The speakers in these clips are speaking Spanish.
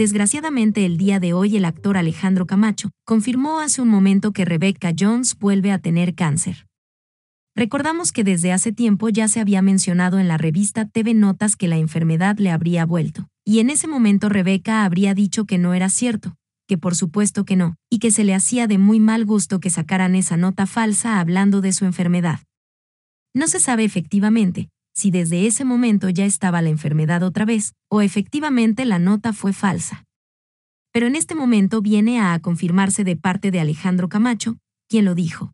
Desgraciadamente el día de hoy el actor Alejandro Camacho confirmó hace un momento que Rebecca Jones vuelve a tener cáncer. Recordamos que desde hace tiempo ya se había mencionado en la revista TV Notas que la enfermedad le habría vuelto, y en ese momento Rebecca habría dicho que no era cierto, que por supuesto que no, y que se le hacía de muy mal gusto que sacaran esa nota falsa hablando de su enfermedad. No se sabe efectivamente si desde ese momento ya estaba la enfermedad otra vez, o efectivamente la nota fue falsa. Pero en este momento viene a confirmarse de parte de Alejandro Camacho, quien lo dijo.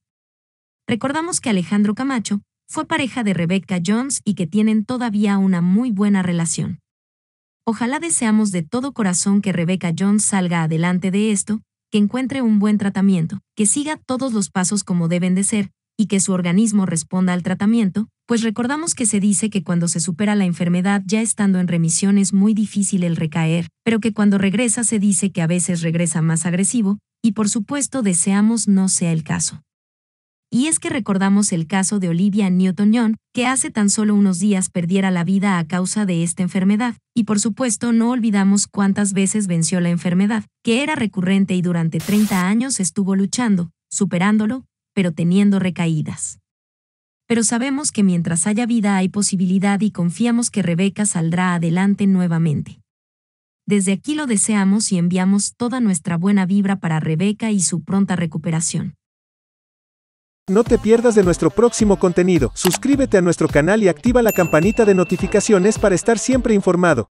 Recordamos que Alejandro Camacho fue pareja de Rebecca Jones y que tienen todavía una muy buena relación. Ojalá deseamos de todo corazón que Rebecca Jones salga adelante de esto, que encuentre un buen tratamiento, que siga todos los pasos como deben de ser, y que su organismo responda al tratamiento, pues recordamos que se dice que cuando se supera la enfermedad ya estando en remisión es muy difícil el recaer, pero que cuando regresa se dice que a veces regresa más agresivo, y por supuesto deseamos no sea el caso. Y es que recordamos el caso de Olivia Newton-John, que hace tan solo unos días perdiera la vida a causa de esta enfermedad, y por supuesto no olvidamos cuántas veces venció la enfermedad, que era recurrente y durante 30 años estuvo luchando, superándolo, pero teniendo recaídas pero sabemos que mientras haya vida hay posibilidad y confiamos que Rebeca saldrá adelante nuevamente. Desde aquí lo deseamos y enviamos toda nuestra buena vibra para Rebeca y su pronta recuperación. No te pierdas de nuestro próximo contenido, suscríbete a nuestro canal y activa la campanita de notificaciones para estar siempre informado.